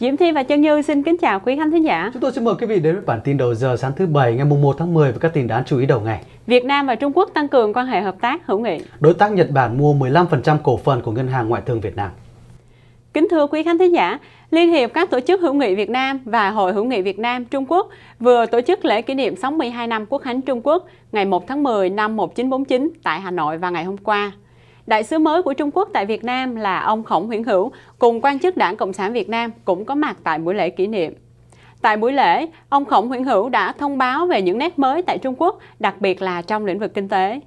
Diễm Thi và Trân Như xin kính chào quý khán thính giả. Chúng tôi xin mời quý vị đến với bản tin đầu giờ sáng thứ Bảy ngày 1 tháng 10 với các tin đáng chú ý đầu ngày. Việt Nam và Trung Quốc tăng cường quan hệ hợp tác hữu nghị. Đối tác Nhật Bản mua 15% cổ phần của Ngân hàng Ngoại thương Việt Nam. Kính thưa quý khán thính giả, Liên hiệp các tổ chức hữu nghị Việt Nam và Hội hữu nghị Việt Nam Trung Quốc vừa tổ chức lễ kỷ niệm 62 năm Quốc khánh Trung Quốc ngày 1 tháng 10 năm 1949 tại Hà Nội vào ngày hôm qua. Đại sứ mới của Trung Quốc tại Việt Nam là ông Khổng Nguyễn Hữu cùng quan chức Đảng Cộng sản Việt Nam cũng có mặt tại buổi lễ kỷ niệm. Tại buổi lễ, ông Khổng Nguyễn Hữu đã thông báo về những nét mới tại Trung Quốc, đặc biệt là trong lĩnh vực kinh tế.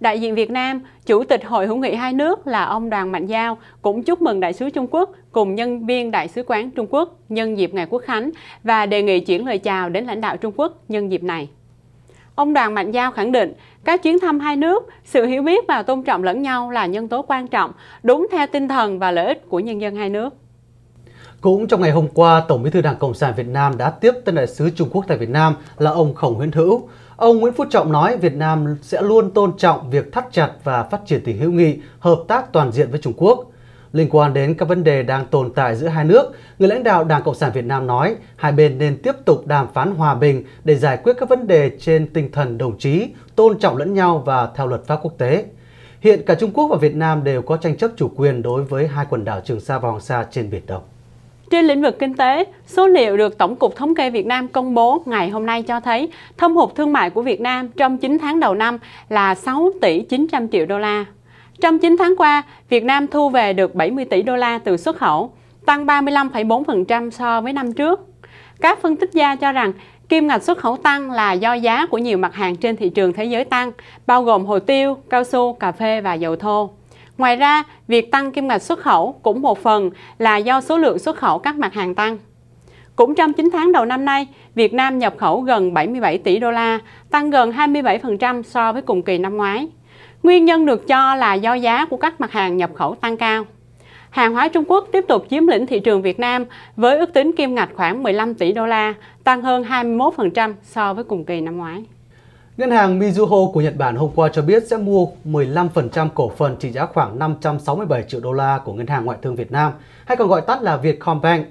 Đại diện Việt Nam, Chủ tịch Hội hữu nghị hai nước là ông Đoàn Mạnh Giao cũng chúc mừng Đại sứ Trung Quốc cùng nhân viên Đại sứ quán Trung Quốc nhân dịp Ngày Quốc Khánh và đề nghị chuyển lời chào đến lãnh đạo Trung Quốc nhân dịp này. Ông Đoàn Mạnh Giao khẳng định, các chuyến thăm hai nước, sự hiểu biết và tôn trọng lẫn nhau là nhân tố quan trọng, đúng theo tinh thần và lợi ích của nhân dân hai nước. Cũng trong ngày hôm qua, Tổng Bí thư Đảng Cộng sản Việt Nam đã tiếp tân đại sứ Trung Quốc tại Việt Nam là ông Khổng Huyễn Hữu. Ông Nguyễn Phú Trọng nói Việt Nam sẽ luôn tôn trọng việc thắt chặt và phát triển tình hữu nghị, hợp tác toàn diện với Trung Quốc – liên quan đến các vấn đề đang tồn tại giữa hai nước, người lãnh đạo Đảng Cộng sản Việt Nam nói hai bên nên tiếp tục đàm phán hòa bình để giải quyết các vấn đề trên tinh thần đồng chí, tôn trọng lẫn nhau và theo luật pháp quốc tế. Hiện cả Trung Quốc và Việt Nam đều có tranh chấp chủ quyền đối với hai quần đảo Trường Sa và Hoàng Sa trên Biển Đông. Trên lĩnh vực kinh tế, số liệu được Tổng cục Thống kê Việt Nam công bố ngày hôm nay cho thấy thâm hụt thương mại của Việt Nam trong 9 tháng đầu năm là 6 tỷ 900 triệu đô la. Trong 9 tháng qua, Việt Nam thu về được 70 tỷ đô la từ xuất khẩu, tăng 35,4% so với năm trước. Các phân tích gia cho rằng kim ngạch xuất khẩu tăng là do giá của nhiều mặt hàng trên thị trường thế giới tăng, bao gồm hồ tiêu, cao su, cà phê và dầu thô. Ngoài ra, việc tăng kim ngạch xuất khẩu cũng một phần là do số lượng xuất khẩu các mặt hàng tăng. Cũng trong 9 tháng đầu năm nay, Việt Nam nhập khẩu gần 77 tỷ đô la, tăng gần 27% so với cùng kỳ năm ngoái. Nguyên nhân được cho là do giá của các mặt hàng nhập khẩu tăng cao. Hàng hóa Trung Quốc tiếp tục chiếm lĩnh thị trường Việt Nam với ước tính kim ngạch khoảng 15 tỷ đô la, tăng hơn 21% so với cùng kỳ năm ngoái. Ngân hàng Mizuho của Nhật Bản hôm qua cho biết sẽ mua 15% cổ phần trị giá khoảng 567 triệu đô la của Ngân hàng Ngoại thương Việt Nam, hay còn gọi tắt là Vietcombank.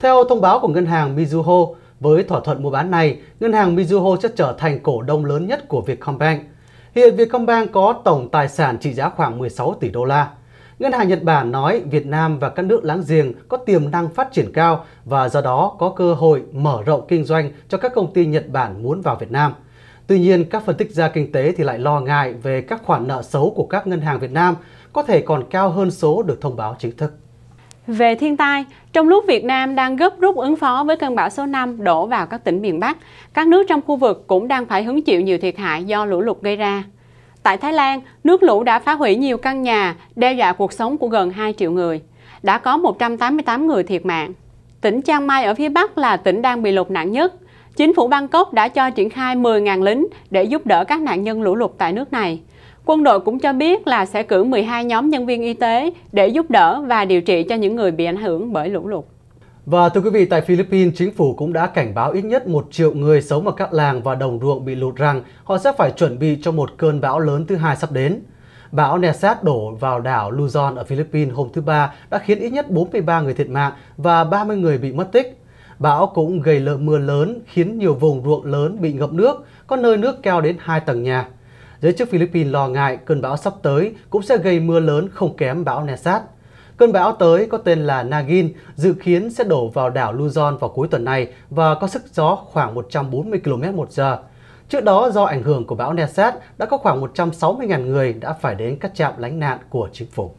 Theo thông báo của Ngân hàng Mizuho, với thỏa thuận mua bán này, Ngân hàng Mizuho sẽ trở thành cổ đông lớn nhất của Vietcombank – Hiện Vietcombank có tổng tài sản trị giá khoảng 16 tỷ đô la. Ngân hàng Nhật Bản nói Việt Nam và các nước láng giềng có tiềm năng phát triển cao và do đó có cơ hội mở rộng kinh doanh cho các công ty Nhật Bản muốn vào Việt Nam. Tuy nhiên, các phân tích gia kinh tế thì lại lo ngại về các khoản nợ xấu của các ngân hàng Việt Nam có thể còn cao hơn số được thông báo chính thức. Về thiên tai, trong lúc Việt Nam đang gấp rút ứng phó với cơn bão số 5 đổ vào các tỉnh miền Bắc, các nước trong khu vực cũng đang phải hứng chịu nhiều thiệt hại do lũ lụt gây ra. Tại Thái Lan, nước lũ đã phá hủy nhiều căn nhà, đe dọa cuộc sống của gần 2 triệu người. Đã có 188 người thiệt mạng. Tỉnh Chiang Mai ở phía Bắc là tỉnh đang bị lụt nặng nhất. Chính phủ Bangkok đã cho triển khai 10.000 lính để giúp đỡ các nạn nhân lũ lụt tại nước này. Quân đội cũng cho biết là sẽ cử 12 nhóm nhân viên y tế để giúp đỡ và điều trị cho những người bị ảnh hưởng bởi lũ lụt. Và thưa quý vị, tại Philippines, chính phủ cũng đã cảnh báo ít nhất một triệu người sống ở các làng và đồng ruộng bị lụt rằng họ sẽ phải chuẩn bị cho một cơn bão lớn thứ hai sắp đến. Bão Nesat đổ vào đảo Luzon ở Philippines hôm thứ Ba đã khiến ít nhất 43 người thiệt mạng và 30 người bị mất tích. Bão cũng gây lợ mưa lớn khiến nhiều vùng ruộng lớn bị ngập nước, có nơi nước cao đến hai tầng nhà. Giới chức Philippines lo ngại cơn bão sắp tới cũng sẽ gây mưa lớn không kém bão Nesat. Cơn bão tới có tên là Nagin, dự kiến sẽ đổ vào đảo Luzon vào cuối tuần này và có sức gió khoảng 140 km một giờ. Trước đó, do ảnh hưởng của bão Nesat, đã có khoảng 160.000 người đã phải đến các trạm lánh nạn của chính phủ.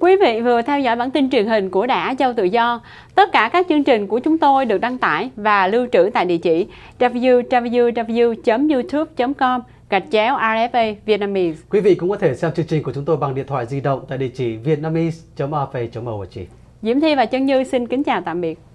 Quý vị vừa theo dõi bản tin truyền hình của Đã Châu Tự Do. Tất cả các chương trình của chúng tôi được đăng tải và lưu trữ tại địa chỉ www.youtube.com gạch chéo RFA Vietnamese. Quý vị cũng có thể xem chương trình của chúng tôi bằng điện thoại di động tại địa chỉ vietnamese.rfa.org. Diễm Thi và Trân Như xin kính chào tạm biệt.